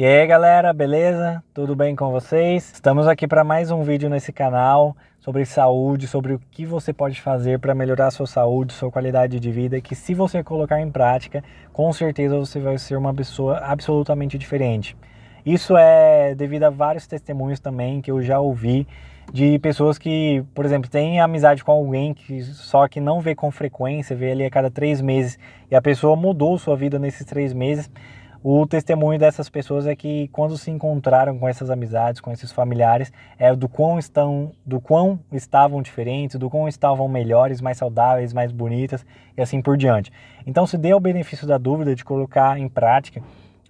E aí galera, beleza? Tudo bem com vocês? Estamos aqui para mais um vídeo nesse canal sobre saúde, sobre o que você pode fazer para melhorar a sua saúde, sua qualidade de vida, que se você colocar em prática, com certeza você vai ser uma pessoa absolutamente diferente. Isso é devido a vários testemunhos também que eu já ouvi de pessoas que, por exemplo, têm amizade com alguém que só que não vê com frequência, vê ali a cada três meses e a pessoa mudou sua vida nesses três meses o testemunho dessas pessoas é que quando se encontraram com essas amizades, com esses familiares, é do quão estão, do quão estavam diferentes, do quão estavam melhores, mais saudáveis, mais bonitas e assim por diante. Então se dê o benefício da dúvida de colocar em prática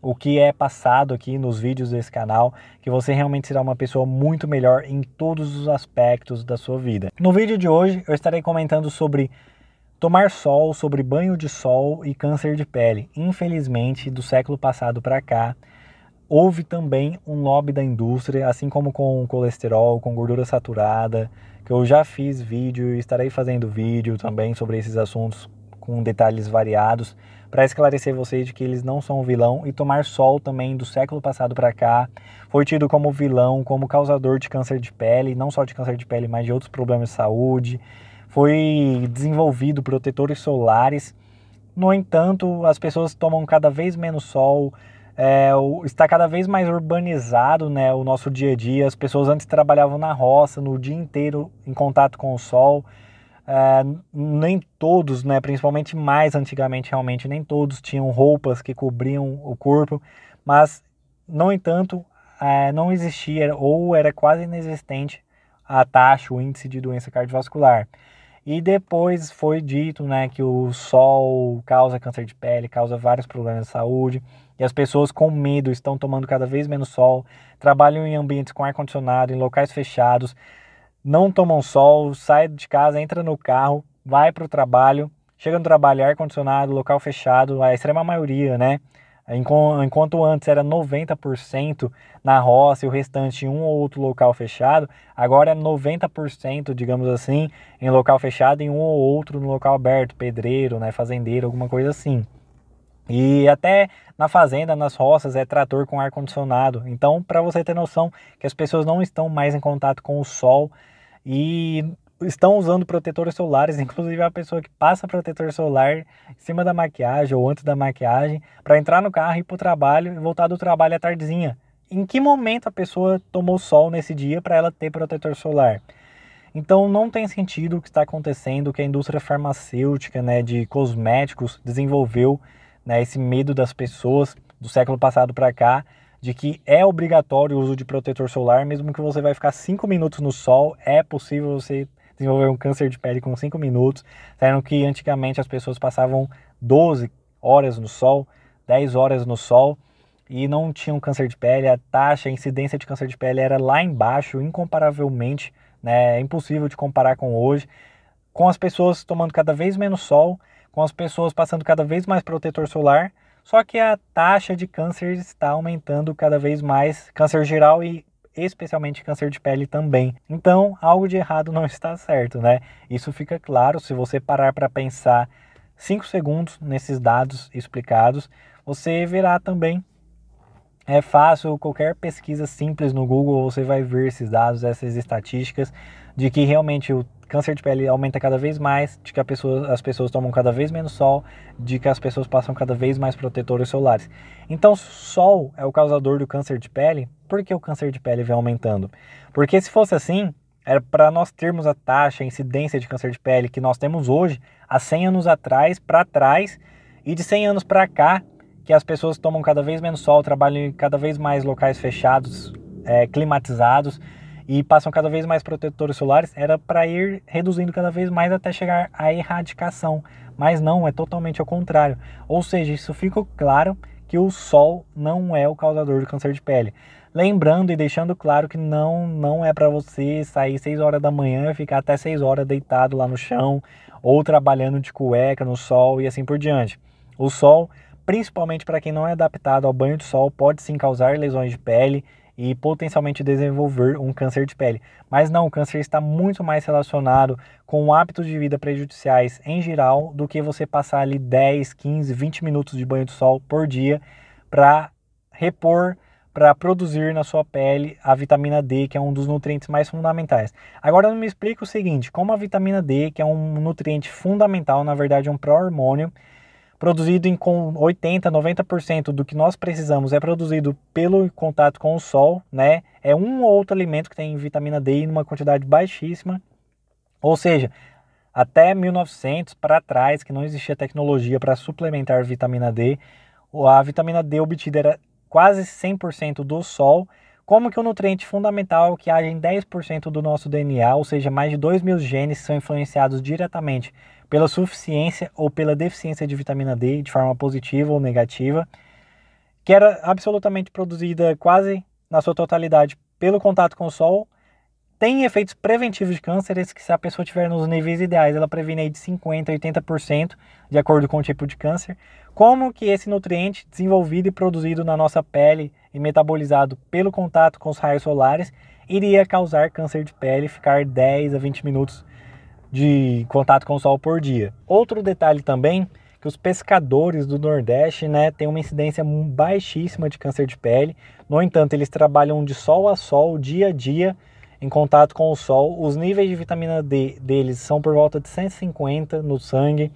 o que é passado aqui nos vídeos desse canal, que você realmente será uma pessoa muito melhor em todos os aspectos da sua vida. No vídeo de hoje eu estarei comentando sobre Tomar sol sobre banho de sol e câncer de pele. Infelizmente, do século passado para cá, houve também um lobby da indústria, assim como com colesterol, com gordura saturada, que eu já fiz vídeo e estarei fazendo vídeo também sobre esses assuntos com detalhes variados, para esclarecer vocês de que eles não são o vilão e tomar sol também do século passado para cá foi tido como vilão, como causador de câncer de pele, não só de câncer de pele, mas de outros problemas de saúde foi desenvolvido protetores solares. No entanto, as pessoas tomam cada vez menos sol, é, está cada vez mais urbanizado né, o nosso dia a dia. As pessoas antes trabalhavam na roça, no dia inteiro em contato com o sol. É, nem todos, né, principalmente mais antigamente, realmente, nem todos tinham roupas que cobriam o corpo, mas, no entanto, é, não existia ou era quase inexistente a taxa, o índice de doença cardiovascular. E depois foi dito né, que o sol causa câncer de pele, causa vários problemas de saúde, e as pessoas com medo estão tomando cada vez menos sol, trabalham em ambientes com ar-condicionado, em locais fechados, não tomam sol, sai de casa, entra no carro, vai para o trabalho, chega no trabalho, ar-condicionado, local fechado, a extrema maioria, né? É, enquanto antes era 90% na roça e o restante em um ou outro local fechado, agora é 90%, digamos assim, em local fechado e um ou outro no local aberto, pedreiro, né, fazendeiro, alguma coisa assim. E até na fazenda, nas roças, é trator com ar-condicionado. Então, para você ter noção que as pessoas não estão mais em contato com o sol e estão usando protetores solares, inclusive a pessoa que passa protetor solar em cima da maquiagem ou antes da maquiagem, para entrar no carro e ir para o trabalho e voltar do trabalho à tardezinha. Em que momento a pessoa tomou sol nesse dia para ela ter protetor solar? Então não tem sentido o que está acontecendo, que a indústria farmacêutica, né, de cosméticos desenvolveu, né, esse medo das pessoas do século passado para cá de que é obrigatório o uso de protetor solar, mesmo que você vai ficar 5 minutos no sol, é possível você desenvolveram câncer de pele com 5 minutos, disseram que antigamente as pessoas passavam 12 horas no sol, 10 horas no sol e não tinham câncer de pele, a taxa, a incidência de câncer de pele era lá embaixo, incomparavelmente, né, é impossível de comparar com hoje, com as pessoas tomando cada vez menos sol, com as pessoas passando cada vez mais protetor solar, só que a taxa de câncer está aumentando cada vez mais, câncer geral e especialmente câncer de pele também. Então, algo de errado não está certo, né? Isso fica claro se você parar para pensar 5 segundos nesses dados explicados. Você verá também é fácil, qualquer pesquisa simples no Google você vai ver esses dados, essas estatísticas de que realmente o câncer de pele aumenta cada vez mais, de que pessoa, as pessoas tomam cada vez menos sol, de que as pessoas passam cada vez mais protetores solares. Então, sol é o causador do câncer de pele? Por que o câncer de pele vem aumentando? Porque se fosse assim, era para nós termos a taxa, a incidência de câncer de pele que nós temos hoje, há 100 anos atrás, para trás, e de 100 anos para cá, que as pessoas tomam cada vez menos sol, trabalham em cada vez mais locais fechados, é, climatizados, e passam cada vez mais protetores solares, era para ir reduzindo cada vez mais até chegar à erradicação. Mas não, é totalmente ao contrário. Ou seja, isso ficou claro que o sol não é o causador do câncer de pele. Lembrando e deixando claro que não não é para você sair 6 horas da manhã e ficar até 6 horas deitado lá no chão ou trabalhando de cueca no sol e assim por diante. O sol, principalmente para quem não é adaptado ao banho de sol, pode sim causar lesões de pele e potencialmente desenvolver um câncer de pele. Mas não, o câncer está muito mais relacionado com hábitos de vida prejudiciais em geral do que você passar ali 10, 15, 20 minutos de banho de sol por dia para repor para produzir na sua pele a vitamina D, que é um dos nutrientes mais fundamentais. Agora me explica o seguinte, como a vitamina D, que é um nutriente fundamental, na verdade é um pró-hormônio, produzido em com 80, 90% do que nós precisamos é produzido pelo contato com o sol, né? É um ou outro alimento que tem vitamina D em uma quantidade baixíssima. Ou seja, até 1900 para trás, que não existia tecnologia para suplementar vitamina D, a vitamina D obtida era quase 100% do sol, como que o um nutriente fundamental que age em 10% do nosso DNA, ou seja, mais de 2 mil genes são influenciados diretamente pela suficiência ou pela deficiência de vitamina D de forma positiva ou negativa, que era absolutamente produzida quase na sua totalidade pelo contato com o sol, tem efeitos preventivos de cânceres que se a pessoa tiver nos níveis ideais, ela previne aí de 50% a 80%, de acordo com o tipo de câncer. Como que esse nutriente desenvolvido e produzido na nossa pele e metabolizado pelo contato com os raios solares iria causar câncer de pele, ficar 10 a 20 minutos de contato com o sol por dia. Outro detalhe também que os pescadores do Nordeste né, têm uma incidência baixíssima de câncer de pele. No entanto, eles trabalham de sol a sol, dia a dia, em contato com o sol. Os níveis de vitamina D deles são por volta de 150 no sangue.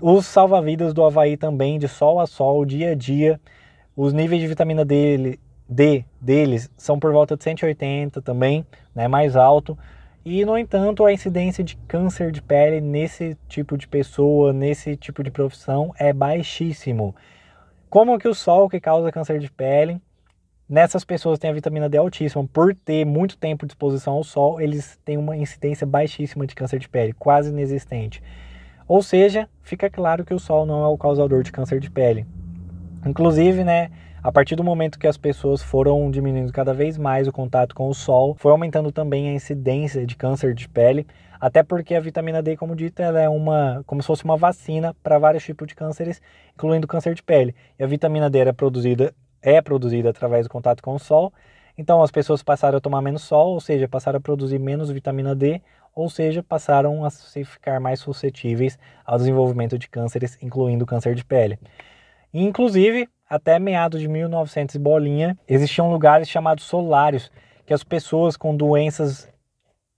Os salva-vidas do Havaí também, de sol a sol, dia a dia. Os níveis de vitamina D deles são por volta de 180 também, né, mais alto. E, no entanto, a incidência de câncer de pele nesse tipo de pessoa, nesse tipo de profissão, é baixíssimo. Como que o sol que causa câncer de pele, nessas pessoas tem a vitamina D altíssima, por ter muito tempo de exposição ao sol, eles têm uma incidência baixíssima de câncer de pele, quase inexistente. Ou seja, fica claro que o sol não é o causador de câncer de pele. Inclusive, né, a partir do momento que as pessoas foram diminuindo cada vez mais o contato com o sol, foi aumentando também a incidência de câncer de pele, até porque a vitamina D, como dito, ela é uma como se fosse uma vacina para vários tipos de cânceres, incluindo câncer de pele. E a vitamina D era produzida é produzida através do contato com o sol. Então as pessoas passaram a tomar menos sol, ou seja, passaram a produzir menos vitamina D, ou seja, passaram a se ficar mais suscetíveis ao desenvolvimento de cânceres, incluindo câncer de pele. Inclusive, até meados de 1900 bolinha, existiam lugares chamados solários, que as pessoas com doenças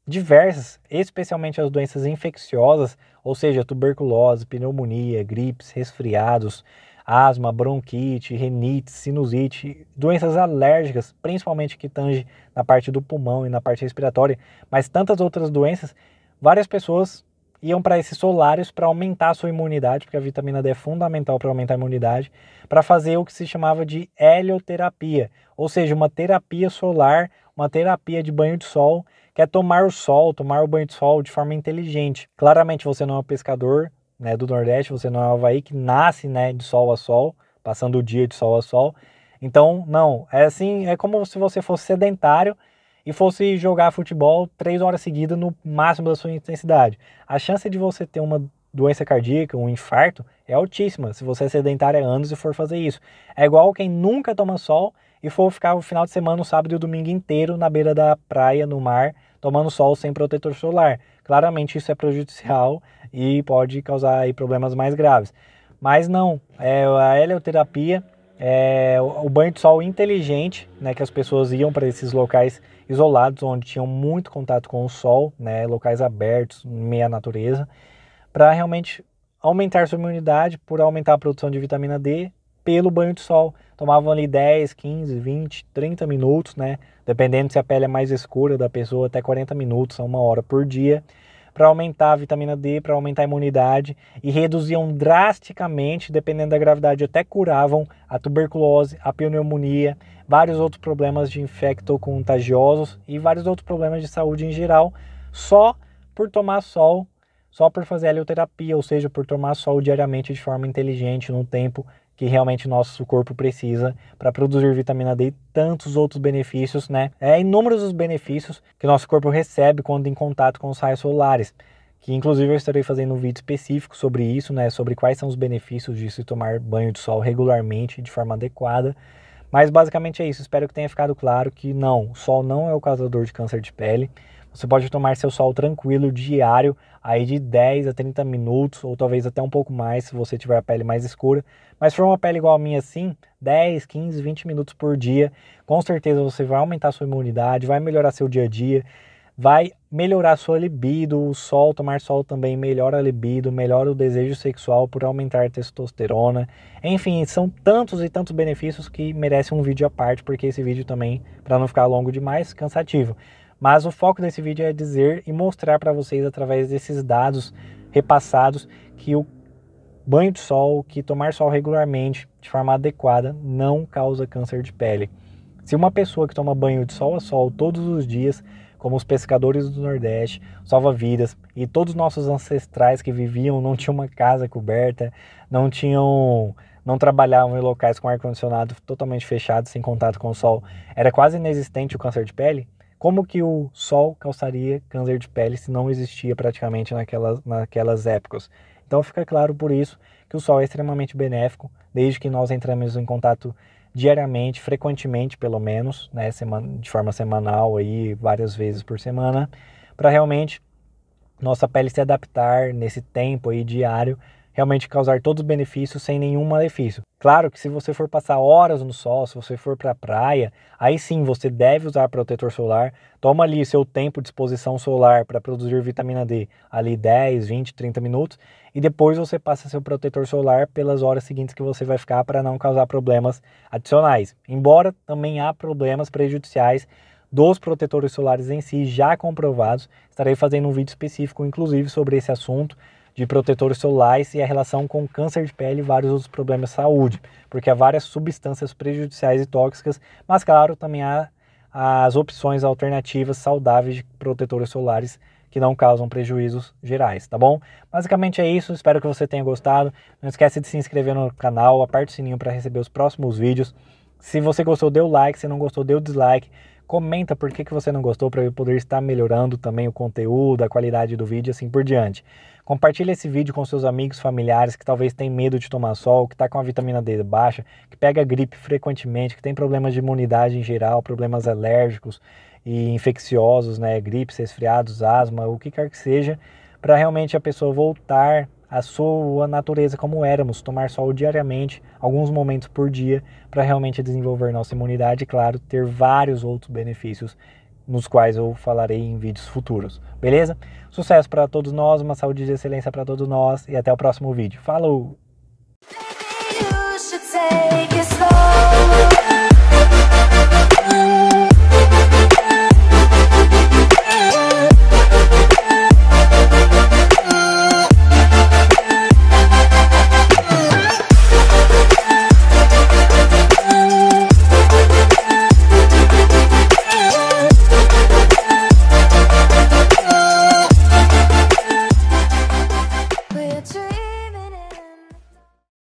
diversas, especialmente as doenças infecciosas, ou seja, tuberculose, pneumonia, gripes, resfriados, asma, bronquite, renite, sinusite, doenças alérgicas, principalmente que tange na parte do pulmão e na parte respiratória, mas tantas outras doenças, várias pessoas iam para esses solários para aumentar a sua imunidade, porque a vitamina D é fundamental para aumentar a imunidade, para fazer o que se chamava de helioterapia, ou seja, uma terapia solar, uma terapia de banho de sol, que é tomar o sol, tomar o banho de sol de forma inteligente. Claramente você não é um pescador né, do Nordeste, você não é um Havaí que nasce né, de sol a sol, passando o dia de sol a sol. Então, não, é assim, é como se você fosse sedentário e fosse jogar futebol três horas seguidas no máximo da sua intensidade. A chance de você ter uma doença cardíaca, um infarto, é altíssima se você é sedentário há é anos e for fazer isso. É igual quem nunca toma sol e for ficar o final de semana, o sábado e o domingo inteiro na beira da praia, no mar, tomando sol sem protetor solar. Claramente isso é prejudicial e pode causar problemas mais graves. Mas não, é, a helioterapia é, o banho de sol inteligente, né, que as pessoas iam para esses locais isolados, onde tinham muito contato com o sol, né, locais abertos, meia natureza, para realmente aumentar sua imunidade por aumentar a produção de vitamina D pelo banho de sol. Tomavam ali 10, 15, 20, 30 minutos, né? Dependendo se a pele é mais escura da pessoa, até 40 minutos, a uma hora por dia, para aumentar a vitamina D, para aumentar a imunidade e reduziam drasticamente, dependendo da gravidade, até curavam a tuberculose, a pneumonia vários outros problemas de infecto-contagiosos e vários outros problemas de saúde em geral, só por tomar sol, só por fazer helioterapia, ou seja, por tomar sol diariamente de forma inteligente, no tempo que realmente nosso corpo precisa para produzir vitamina D e tantos outros benefícios, né? É inúmeros os benefícios que nosso corpo recebe quando em contato com os raios solares que inclusive eu estarei fazendo um vídeo específico sobre isso, né, sobre quais são os benefícios de se tomar banho de sol regularmente de forma adequada. Mas basicamente é isso. Espero que tenha ficado claro que não, o sol não é o causador de câncer de pele. Você pode tomar seu sol tranquilo diário, aí de 10 a 30 minutos, ou talvez até um pouco mais se você tiver a pele mais escura. Mas se for uma pele igual a minha assim, 10, 15, 20 minutos por dia, com certeza você vai aumentar sua imunidade, vai melhorar seu dia a dia, vai melhorar sua libido, o sol, tomar sol também melhora a libido, melhora o desejo sexual por aumentar a testosterona. Enfim, são tantos e tantos benefícios que merece um vídeo à parte, porque esse vídeo também, para não ficar longo demais, cansativo. Mas o foco desse vídeo é dizer e mostrar para vocês através desses dados repassados que o banho de sol, que tomar sol regularmente, de forma adequada, não causa câncer de pele. Se uma pessoa que toma banho de sol a sol todos os dias como os pescadores do Nordeste, salva-vidas e todos os nossos ancestrais que viviam não tinham uma casa coberta, não tinham não trabalhavam em locais com ar-condicionado totalmente fechado, sem contato com o sol. Era quase inexistente o câncer de pele? Como que o sol causaria câncer de pele se não existia praticamente naquelas, naquelas épocas? Então fica claro por isso que o sol é extremamente benéfico, desde que nós entramos em contato diariamente, frequentemente, pelo menos, né, semana, de forma semanal aí, várias vezes por semana, para realmente nossa pele se adaptar nesse tempo aí diário realmente causar todos os benefícios sem nenhum malefício. Claro que se você for passar horas no sol, se você for para a praia, aí sim você deve usar protetor solar. Toma ali seu tempo de exposição solar para produzir vitamina D, ali 10, 20, 30 minutos, e depois você passa seu protetor solar pelas horas seguintes que você vai ficar para não causar problemas adicionais. Embora também há problemas prejudiciais dos protetores solares em si já comprovados, estarei fazendo um vídeo específico inclusive sobre esse assunto de protetores solares e a relação com câncer de pele e vários outros problemas de saúde, porque há várias substâncias prejudiciais e tóxicas, mas claro, também há as opções alternativas saudáveis de protetores solares que não causam prejuízos gerais, tá bom? Basicamente é isso, espero que você tenha gostado. Não esquece de se inscrever no canal, aperte o sininho para receber os próximos vídeos. Se você gostou, deu like, se não gostou, deu dislike. Comenta por que, que você não gostou para eu poder estar melhorando também o conteúdo, a qualidade do vídeo e assim por diante. Compartilhe esse vídeo com seus amigos, familiares que talvez tenham medo de tomar sol, que está com a vitamina D baixa, que pega gripe frequentemente, que tem problemas de imunidade em geral, problemas alérgicos e infecciosos, né, gripes, resfriados, asma, o que quer que seja, para realmente a pessoa voltar a sua natureza como éramos, tomar sol diariamente, alguns momentos por dia, para realmente desenvolver nossa imunidade e, claro, ter vários outros benefícios nos quais eu falarei em vídeos futuros. Beleza? Sucesso para todos nós, uma saúde de excelência para todos nós e até o próximo vídeo. Falou!